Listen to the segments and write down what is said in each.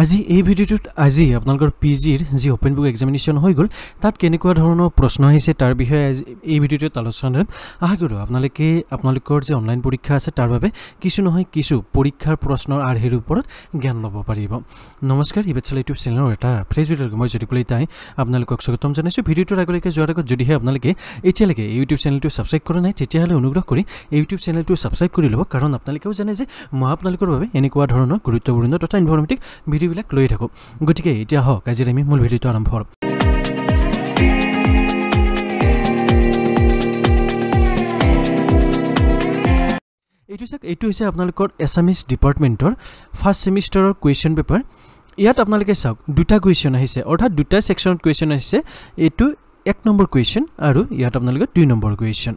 আজি এই ভিডিঅ'টোত আজি আপোনালোকৰ পি জিৰ যি অ'পেন বুক এক্সামিনেশ্যন হৈ গ'ল তাত কেনেকুৱা ধৰণৰ প্ৰশ্ন আহিছে তাৰ বিষয়ে আজি এই ভিডিঅ'টোত আলোচনা দিম আশা কৰোঁ আপোনালোকে আপোনালোকৰ যে অনলাইন পৰীক্ষা আছে তাৰ বাবে কিছু নহয় কিছু পৰীক্ষাৰ প্ৰশ্নৰ আৰ্হিৰ ওপৰত জ্ঞান ল'ব পাৰিব নমস্কাৰ ইভেচাল ইউটিউব চেনেলৰ এটা ফ্ৰেছ ভিডিঅ'লৈকে মই জ্যোতিকুলি তাই আপোনালোকক স্বাগতম জনাইছোঁ ভিডিঅ'টোৰ আগলৈকে যোৱাৰ আগত যদিহে আপোনালোকে এতিয়ালৈকে ইউটিউব চেনেলটো ছাবস্ক্ৰাইব কৰা নাই তেতিয়াহ'লে অনুগ্ৰহ কৰি ইউটিউব চেনেলটো ছাবস্ক্ৰাইব কৰি ল'ব কাৰণ আপোনালোকেও জানে যে মই আপোনালোকৰ বাবে এনেকুৱা ধৰণৰ গুৰুত্বপূৰ্ণ তথা ইনফৰ্মেটিভ ভিডিঅ'বিলাক লৈয়ে থাকোঁ গতিকে এতিয়া হওক আজি আমি মূল ভিডিঅ'টো আৰম্ভ কৰোঁ এইটো চাওক এইটো হৈছে আপোনালোকৰ এছামিজ ডিপাৰ্টমেণ্টৰ ফাৰ্ষ্ট ছেমিষ্টাৰৰ কুৱেশ্যন পেপাৰ ইয়াত আপোনালোকে চাওক দুটা কুৱেশ্যন আহিছে অৰ্থাৎ দুটা ছেকশ্যনত কুৱেশ্যন আহিছে এইটো এক নম্বৰ কুৱেশ্যন আৰু ইয়াত আপোনালোকে দুই নম্বৰ কুৱেশ্যন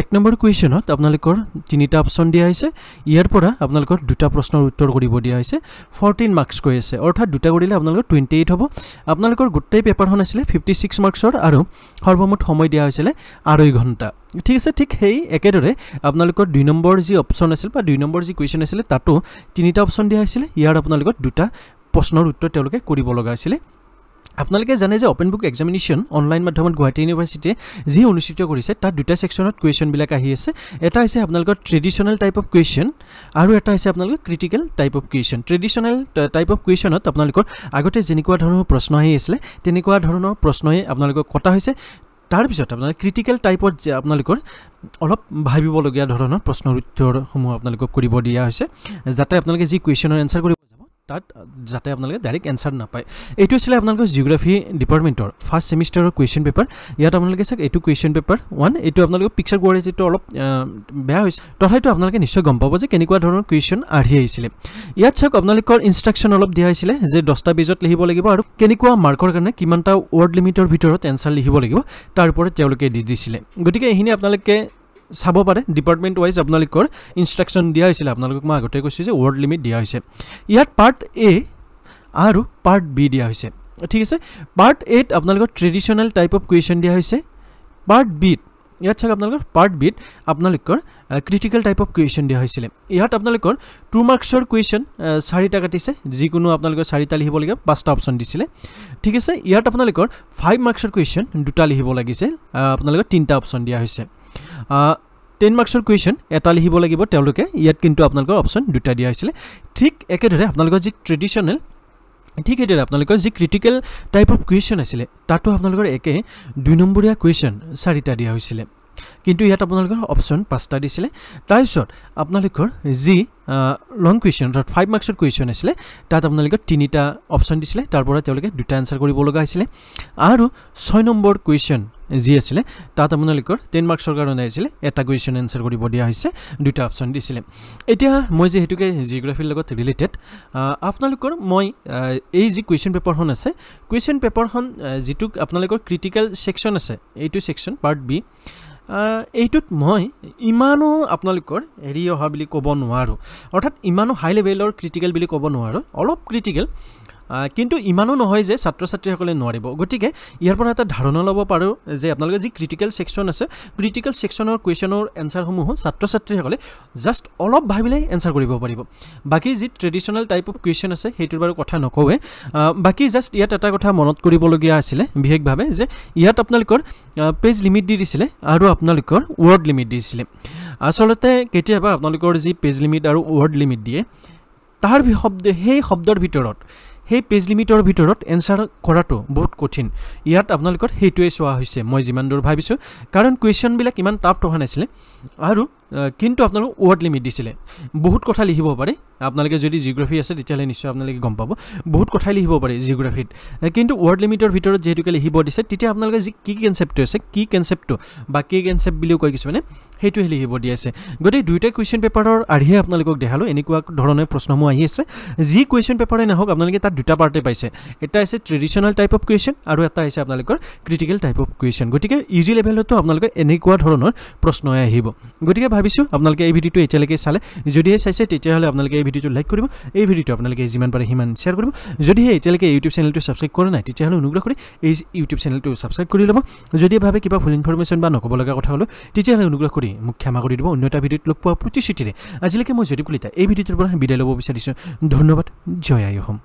এক নম্বৰ কুৱেশ্যনত আপোনালোকৰ তিনিটা অপশ্যন দিয়া হৈছে ইয়াৰ পৰা আপোনালোকৰ দুটা প্ৰশ্নৰ উত্তৰ কৰিব দিয়া হৈছে ফৰ্টিন মাৰ্কছ কৈ আছে অৰ্থাৎ দুটা কৰিলে আপোনালোকৰ টুৱেণ্টি এইট হ'ব আপোনালোকৰ গোটেই পেপাৰখন আছিলে ফিফটি ছিক্স মাৰ্কছৰ আৰু সৰ্বমুঠ সময় দিয়া হৈছিলে আঢ়ৈ ঘণ্টা ঠিক আছে ঠিক সেই একেদৰে আপোনালোকৰ দুই নম্বৰ যি অপশ্যন আছিল বা দুই নম্বৰ যি কুৱেশ্যন আছিলে তাতো তিনিটা অপশ্যন দিয়া হৈছিলে ইয়াৰ আপোনালোকৰ দুটা প্ৰশ্নৰ উত্তৰ তেওঁলোকে কৰিব লগা আছিলে আপোনালোকে জানে যে অপেন বুক এক্সামিনেশ্যন অনলাইন মাধ্যমত গুৱাহাটী ইউনিভাৰ্চিটিয়ে যি অনুষ্ঠিত কৰিছে তাত দুটা ছেকশ্যনত কুৱেশ্যনবিলাক আহি আছে এটা হৈছে আপোনালোকৰ ট্ৰেডিশ্যনেল টাইপ অফ কুৱেশ্যন আৰু এটা হৈছে আপোনালোকৰ critical type of question traditional type of কুৱেশ্যনত আপোনালোকৰ আগতে যেনেকুৱা ধৰণৰ প্ৰশ্ন আহি আছিলে তেনেকুৱা ধৰণৰ প্ৰশ্নই আপোনালোকক কটা হৈছে তাৰপিছত আপোনালোকে ক্ৰিটিকেল টাইপত যে আপোনালোকৰ অলপ ভাবিবলগীয়া ধৰণৰ প্ৰশ্নৰ উত্তৰসমূহ আপোনালোকক কৰিব দিয়া হৈছে যাতে আপোনালোকে যি কুৱেশ্যনৰ এনচাৰ কৰিব তাত যাতে আপোনালোকে ডাইৰেক্ট এনচাৰ নাপায় এইটো আছিলে আপোনালোকৰ জিঅ'গ্ৰাফি ডিপাৰ্টমেণ্টৰ ফাৰ্ষ্ট ছেমিষ্টাৰৰ কুৱেশ্যন পেপাৰ ইয়াত আপোনালোকে চাওক এইটো কুৱেশ্যন পেপাৰ ওৱান এইটো আপোনালোকৰ পিকচাৰ কোৱালিটিটো অলপ বেয়া হৈছে তথাপিতো আপোনালোকে নিশ্চয় গম পাব যে কেনেকুৱা ধৰণৰ কুৱেশ্যন আহি আহিছিলে ইয়াত চাওক আপোনালোকৰ ইনষ্ট্ৰাকশ্যন অলপ দিয়া হৈছিলে যে দহটা বেজত লিখিব লাগিব আৰু কেনেকুৱা মাৰ্কৰ কাৰণে কিমানটা ৱৰ্ড লিমিটৰ ভিতৰত এনচাৰ লিখিব লাগিব তাৰ ওপৰত তেওঁলোকে দি দিছিলে গতিকে এইখিনি আপোনালোকে চাব পাৰে ডিপাৰ্টমেণ্ট ৱাইজ আপোনালোকৰ ইনষ্ট্ৰাকশ্যন দিয়া হৈছিলে আপোনালোকক মই আগতে কৈছোঁ যে ৱৰ্ড লিমিট দিয়া হৈছে ইয়াত পাৰ্ট এ আৰু পাৰ্ট বি দিয়া হৈছে ঠিক আছে পাৰ্ট এত আপোনালোকৰ ট্ৰেডিশ্যনেল টাইপ অফ কুৱেশ্যন দিয়া হৈছে পাৰ্ট বিত ইয়াত চাওক আপোনালোকৰ পাৰ্ট বিত আপোনালোকৰ ক্ৰিটিকেল টাইপ অফ কুৱেশ্যন দিয়া হৈছিলে ইয়াত আপোনালোকৰ টু মাৰ্কছৰ কুৱেশ্যন চাৰিটা কাটিছে যিকোনো আপোনালোকৰ চাৰিটা লিখিব লাগে পাঁচটা অপশ্যন দিছিলে ঠিক আছে ইয়াত আপোনালোকৰ ফাইভ মাৰ্কছৰ কুৱেশ্যন দুটা লিখিব লাগিছিল আপোনালোকৰ তিনিটা অপশ্যন দিয়া হৈছে টেন মাৰ্কছৰ কুৱেশ্যন এটা লিখিব লাগিব তেওঁলোকে ইয়াত কিন্তু আপোনালোকৰ অপশ্যন দুটা দিয়া হৈছিলে ঠিক একেদৰে আপোনালোকৰ যি ট্ৰেডিশ্যনেল ঠিক সেইদৰে আপোনালোকৰ যি ক্ৰিটিকেল টাইপ অফ কুৱেশ্যন আছিলে তাতো আপোনালোকৰ একে দুই নম্বৰীয়া কুৱেশ্যন চাৰিটা দিয়া হৈছিলে কিন্তু ইয়াত আপোনালোকৰ অপশ্যন পাঁচটা দিছিলে তাৰপিছত আপোনালোকৰ যি লং কুৱেশ্যন অৰ্থাৎ ফাইভ মাৰ্কছৰ কুৱেশ্যন আছিলে তাত আপোনালোকৰ তিনিটা অপশ্যন দিছিলে তাৰ তেওঁলোকে দুটা এনচাৰ কৰিব লগা হৈছিলে আৰু ছয় নম্বৰ কুৱেশ্যন যি আছিলে তাত আপোনালোকৰ টেন মাৰ্কছ কাৰণে আহিছিলে এটা কুৱেশ্যন এনচাৰ কৰিব দিয়া হৈছে দুটা অপশ্যন দিছিলে এতিয়া মই যিহেতুকে জিঅ'গ্ৰাফীৰ লগত ৰিলেটেড আপোনালোকৰ মই এই যি কুৱেশ্যন পেপাৰখন আছে কুৱেশ্যন পেপাৰখন যিটো আপোনালোকৰ ক্ৰিটিকেল ছেকশ্যন আছে এইটো ছেকশ্যন পাৰ্ট বি এইটোত মই ইমানো আপোনালোকৰ হেৰি অহা বুলি ক'ব নোৱাৰোঁ অৰ্থাৎ ইমানো হাই লেভেলৰ ক্ৰিটিকেল বুলি ক'ব নোৱাৰোঁ অলপ ক্ৰিটিকেল কিন্তু ইমানো নহয় যে ছাত্ৰ ছাত্ৰীসকলে নোৱাৰিব গতিকে ইয়াৰ পৰা এটা ধাৰণা ল'ব পাৰোঁ যে আপোনালোকে যি ক্ৰিটিকেল ছেকশ্যন আছে ক্ৰিটিকেল ছেকশ্যনৰ কুৱেশ্যনৰ এনচাৰসমূহো ছাত্ৰ ছাত্ৰীসকলে জাষ্ট অলপ ভাবিলেই এনচাৰ কৰিব পাৰিব বাকী যি ট্ৰেডিশ্যনেল টাইপ অফ কুৱেশ্যন আছে সেইটোৰ বাৰু কথা নকওঁৱে বাকী জাষ্ট ইয়াত এটা কথা মনত কৰিবলগীয়া আছিলে বিশেষভাৱে যে ইয়াত আপোনালোকৰ পেজ লিমিট দি দিছিলে আৰু আপোনালোকৰ ৱৰ্ড লিমিট দিছিলে আচলতে কেতিয়াবা আপোনালোকৰ যি পেজ লিমিট আৰু ৱৰ্ড লিমিট দিয়ে তাৰ শব্দ সেই শব্দৰ ভিতৰত সেই পেজ লিমিটৰ ভিতৰত এনচাৰ কৰাটো বহুত কঠিন ইয়াত আপোনালোকৰ সেইটোৱেই চোৱা হৈছে মই যিমান দূৰ ভাবিছোঁ কাৰণ কুৱেশ্যনবিলাক ইমান টাফ অহা নাছিলে আৰু কিন্তু আপোনালোক ৱৰ্ড লিমিট দিছিলে বহুত কথা লিখিব পাৰে আপোনালোকে যদি জিঅ'গ্ৰাফি আছে তেতিয়াহ'লে নিশ্চয় আপোনালোকে গম পাব বহুত কথাই লিখিব পাৰে জিঅ'গ্ৰাফিত কিন্তু ৱৰ্ড লিমিটৰ ভিতৰত যিহেতুকে লিখিব দিছে তেতিয়া আপোনালোকে যি কি কনচেপ্টটো আছে কি কনচেপ্টটো বা কি কনচেপ্ট বুলিও কয় কিছুমানে সেইটোহে লিখিব দি আছে গতিকে দুয়োটাই কুৱেশ্যন পেপাৰৰ আৰ্হিহে আপোনালোকক দেখালোঁ এনেকুৱা ধৰণে প্ৰশ্নসমূহ আহি আছে যি কুৱেশ্যন পেপাৰে নাহক আপোনালোকে তাত দুটা পাৰ্টে পাইছে এটা আছে ট্ৰেডিশ্যনেল টাইপ অফ কুৱেশ্যন আৰু এটা আছে আপোনালোকৰ ক্ৰিটিকেল টাইপ অফ কুৱেশ্যন গতিকে ইউ লেভেলতো আপোনালোকে এনেকুৱা ধৰণৰ প্ৰশ্নই আহিব গতিকে ভাবিছোঁ আপোনালোকে এই ভিডিঅ'টো এতিয়ালৈকে চালে যদিহে চাইছে তেতিয়াহ'লে আপোনালোকে এই ভিডিঅ'টো লাইক কৰিব এই ভিডিঅ'টো আপোনালোকে যিমান পাৰে সিমান শ্বেয়াৰ কৰিব যদিহে এতিয়ালৈকে ইউটিউব চেনেলটো ছাবস্ক্ৰাইব কৰা নাই তেতিয়াহ'লে অনুগ্ৰহ কৰি এই ইউটিউব চেনেলটো ছাবস্ক্ৰাইব কৰি ল'ব যদি ভাবে কিবা ভুল ইনফৰমেশ্যন বা নক'ব লগা কথা হ'লেও তেতিয়াহ'লে অনুগ্ৰহ কৰি মোক ক্ষমা কৰি দিব অন্য এটা ভিডিঅ'ত লগ পোৱা প্ৰতিশ্ৰুতিৰে আজিলৈকে মই যদি কলিতা এই ভিডিঅ'টোৰ পৰা বিদায় ল'ব বিচাৰিছোঁ ধন্যবাদ জয় আই অসম